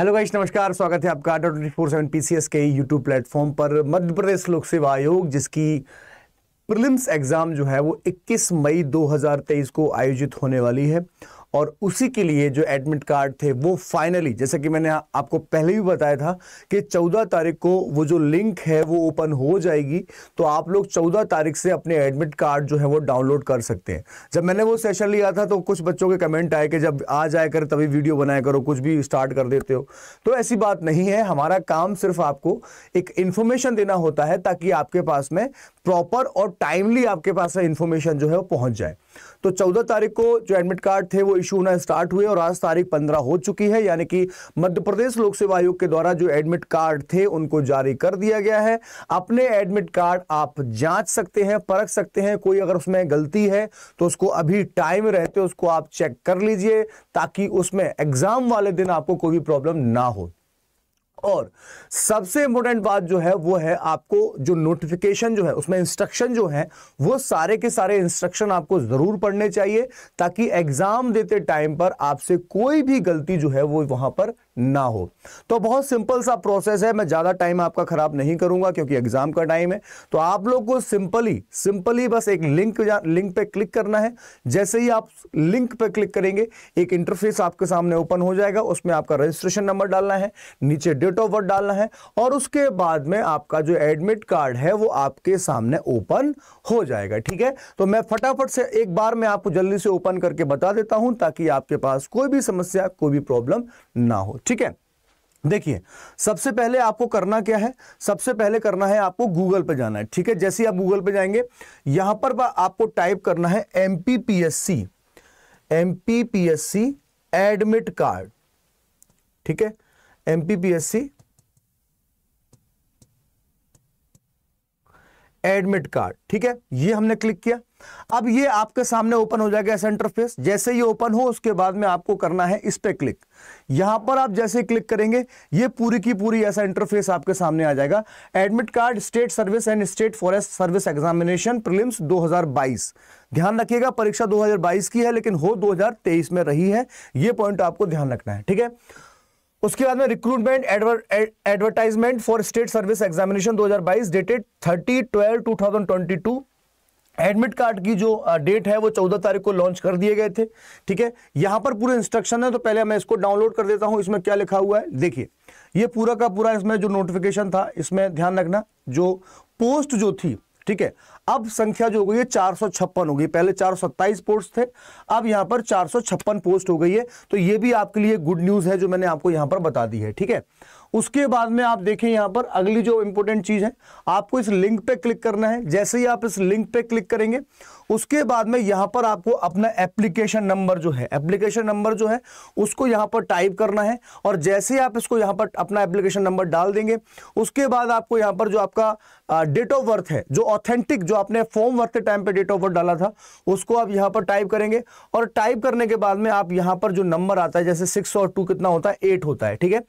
hello guys नमस्कार स्वागत है आपका ट्वेंटी फोर सेवन पीसीएस के यूट्यूब प्लेटफॉर्म पर मध्य प्रदेश लोक सेवा आयोग जिसकी प्रिलिम्स एग्ज़ाम जो है वो 21 मई 2023 को आयोजित होने वाली है और उसी के लिए जो एडमिट कार्ड थे वो फाइनली जैसे कि मैंने आपको पहले भी बताया था कि 14 तारीख को वो जो लिंक है वो ओपन हो जाएगी तो आप लोग 14 तारीख से अपने एडमिट कार्ड जो है वो डाउनलोड कर सकते हैं जब मैंने वो सेशन लिया था तो कुछ बच्चों के कमेंट आए कि जब आ जाए कर तभी वीडियो बनाया करो कुछ भी स्टार्ट कर देते हो तो ऐसी बात नहीं है हमारा काम सिर्फ आपको एक इन्फॉर्मेशन देना होता है ताकि आपके पास में प्रॉपर और टाइमली आपके पास इन्फॉर्मेशन जो है वो पहुंच जाए तो 14 तारीख को जो एडमिट कार्ड थे वो इशू होना स्टार्ट हुए और आज तारीख पंद्रह हो चुकी है यानी कि मध्य प्रदेश लोक सेवा आयोग के द्वारा जो एडमिट कार्ड थे उनको जारी कर दिया गया है अपने एडमिट कार्ड आप जांच सकते हैं परख सकते हैं कोई अगर उसमें गलती है तो उसको अभी टाइम रहते उसको आप चेक कर लीजिए ताकि उसमें एग्जाम वाले दिन आपको कोई भी प्रॉब्लम ना हो और सबसे इंपॉर्टेंट बात जो है वो है आपको जो नोटिफिकेशन जो है उसमें इंस्ट्रक्शन जो है वो सारे के सारे इंस्ट्रक्शन आपको जरूर पढ़ने चाहिए ताकि एग्जाम देते टाइम पर आपसे कोई भी गलती जो है वो वहां पर ना हो तो बहुत सिंपल सा प्रोसेस है मैं ज़्यादा टाइम आपका ख़राब नहीं करूंगा क्योंकि एग्ज़ाम का टाइम है तो आप लोग को सिंपली सिंपली बस एक लिंक लिंक पे क्लिक करना है जैसे ही आप लिंक पे क्लिक करेंगे एक इंटरफेस आपके सामने ओपन हो जाएगा उसमें आपका रजिस्ट्रेशन नंबर डालना है नीचे डेट ऑफ बर्थ डालना है और उसके बाद में आपका जो एडमिट कार्ड है वो आपके सामने ओपन हो जाएगा ठीक है तो मैं फटाफट से एक बार मैं आपको जल्दी से ओपन करके बता देता हूँ ताकि आपके पास कोई भी समस्या कोई भी प्रॉब्लम ना हो ठीक है देखिए सबसे पहले आपको करना क्या है सबसे पहले करना है आपको गूगल पे जाना है ठीक है जैसे आप गूगल पे जाएंगे यहां पर आपको टाइप करना है एमपीपीएससी एमपीपीएससी एडमिट कार्ड ठीक है एमपीपीएससी एडमिट कार्ड ठीक है ये हमने क्लिक किया अब ये आपके सामने ओपन हो जाएगा ऐसा इंटरफेस जैसे ये ओपन हो उसके बाद में आपको करना है इस पर क्लिक यहां पर आप जैसे ही क्लिक करेंगे ये पूरी की पूरी ऐसा इंटरफेस आपके सामने आ जाएगा admit card state service and state forest service examination prelims 2022 ध्यान रखिएगा परीक्षा 2022 की है लेकिन हो 2023 में रही है ये पॉइंट आपको ध्यान रखना है ठीक है उसके बाद में recruitment advertisement for state service examination 2022 dated 30 twelve 2022 admit card की जो डेट है वो 14 तारीख को लॉन्च कर दिए गए थे ठीक है यहां पर पूरे इंस्ट्रक्शन है तो पहले मैं इसको डाउनलोड कर देता हूं इसमें क्या लिखा हुआ है देखिए ये पूरा का पूरा इसमें जो नोटिफिकेशन था इसमें ध्यान रखना जो पोस्ट जो थी ठीक है अब संख्या जो हो गई है चार सौ छप्पन हो गई पहले चार सत्ताईस पोस्ट थे अब यहां पर चार सौ छप्पन पोस्ट हो गई है तो यह भी आपके लिए गुड न्यूज़ है जो मैंने आपको यहां पर बता दी है ठीक है उसके बाद में आप देखें यहां पर अगली जो इंपोर्टेंट चीज़ है आपको इस लिंक पे क्लिक करना है जैसे ही आप इस लिंक पे क्लिक करेंगे उसके बाद में यहां पर आपको अपना एप्लीकेशन नंबर जो है एप्लीकेशन नंबर जो है उसको यहां पर टाइप करना है और जैसे ही आप इसको यहां पर अपना एप्लीकेशन नंबर डाल देंगे उसके बाद आपको यहां पर जो आपका डेट ऑफ बर्थ है जो ऑथेंटिक जो आपने फॉर्म वर्थ टाइम पर डेट ऑफ बर्थ डाला था उसको आप यहां पर टाइप करेंगे और टाइप करने के बाद में आप यहां पर जो नंबर आता है जैसे सिक्स और टू कितना होता है एट होता है ठीक है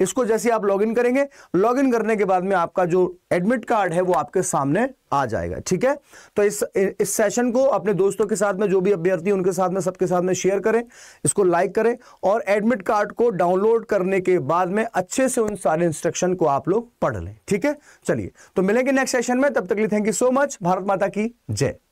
इसको जैसे जैसे आप लॉग करेंगे लॉग करने के बाद में आपका जो एडमिट कार्ड है वो आपके सामने आ जाएगा ठीक है तो इस इस सेशन को अपने दोस्तों के साथ में जो भी अभ्यर्थी उनके साथ में सबके साथ में शेयर करें इसको लाइक करें और एडमिट कार्ड को डाउनलोड करने के बाद में अच्छे से उन सारे इंस्ट्रक्शन को आप लोग पढ़ लें ठीक है चलिए तो मिलेंगे नेक्स्ट सेशन में तब तक लिए thank you so much Bharat माता की जय